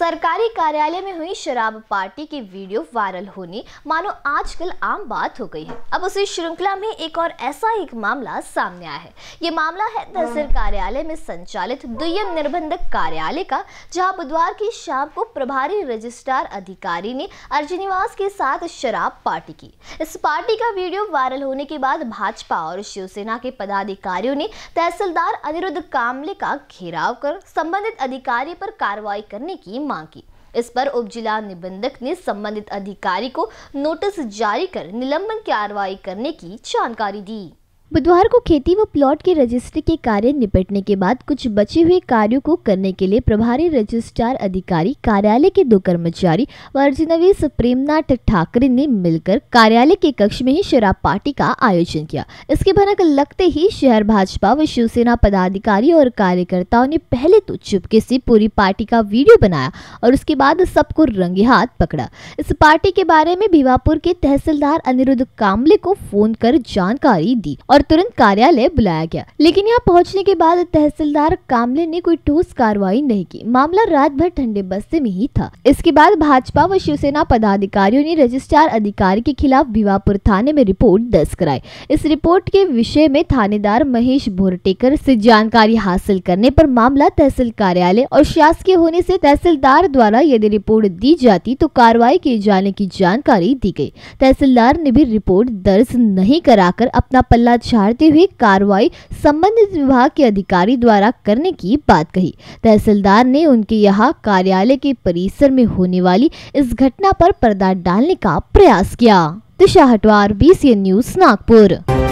सरकारी कार्यालय में हुई शराब पार्टी की वीडियो वायरल होनी मानो आजकल आम बात हो गई है अब उसी श्रृंखला में एक और ऐसा एक मामला सामने आया है ये मामला है तहसील हाँ। कार्यालय में संचालित दुयम निर्बंधक कार्यालय का जहां बुधवार की शाम को प्रभारी रजिस्ट्रार अधिकारी ने अर्जुनिवास के साथ शराब पार्टी की इस पार्टी का वीडियो वायरल होने के बाद भाजपा और शिवसेना के पदाधिकारियों ने तहसीलदार अनिरुद्ध कामले का घेराव कर संबंधित अधिकारी पर कार्रवाई करने की मांग की इस पर उप जिला निबंधक ने संबंधित अधिकारी को नोटिस जारी कर निलंबन कार्रवाई करने की जानकारी दी बुधवार को खेती व प्लॉट के रजिस्ट्री के कार्य निपटने के बाद कुछ बचे हुए कार्यों को करने के लिए प्रभारी रजिस्ट्रार अधिकारी कार्यालय के दो कर्मचारी व अर्जुनवी प्रेमनाथ ठाकरे ने मिलकर कार्यालय के कक्ष में ही शराब पार्टी का आयोजन किया इसके भनक लगते ही शहर भाजपा व शिवसेना पदाधिकारी और कार्यकर्ताओं ने पहले तो चुपके से पूरी पार्टी का वीडियो बनाया और उसके बाद सबको रंगे हाथ पकड़ा इस पार्टी के बारे में भिवापुर के तहसीलदार अनिरुद्ध कामले को फोन कर जानकारी दी और और तुरंत कार्यालय बुलाया गया लेकिन यहाँ पहुँचने के बाद तहसीलदार कामले ने कोई ठोस कार्रवाई नहीं की मामला रात भर ठंडे बस्ते में ही था इसके बाद भाजपा व शिवसेना पदाधिकारियों ने रजिस्ट्रार अधिकारी के खिलाफ भिवापुर थाने में रिपोर्ट दर्ज कराई इस रिपोर्ट के विषय में थानेदार महेश भोरटेकर से जानकारी हासिल करने पर मामला तहसील कार्यालय और शासकीय होने से तहसीलदार द्वारा यदि रिपोर्ट दी जाती तो कार्रवाई किए जाने की जानकारी दी गई तहसीलदार ने भी रिपोर्ट दर्ज नहीं कराकर अपना पल्ला विचारते हुए कार्रवाई संबंधित विभाग के अधिकारी द्वारा करने की बात कही तहसीलदार ने उनके यहाँ कार्यालय के परिसर में होने वाली इस घटना पर पर्दा डालने का प्रयास किया दिशा हटवार बी न्यूज नागपुर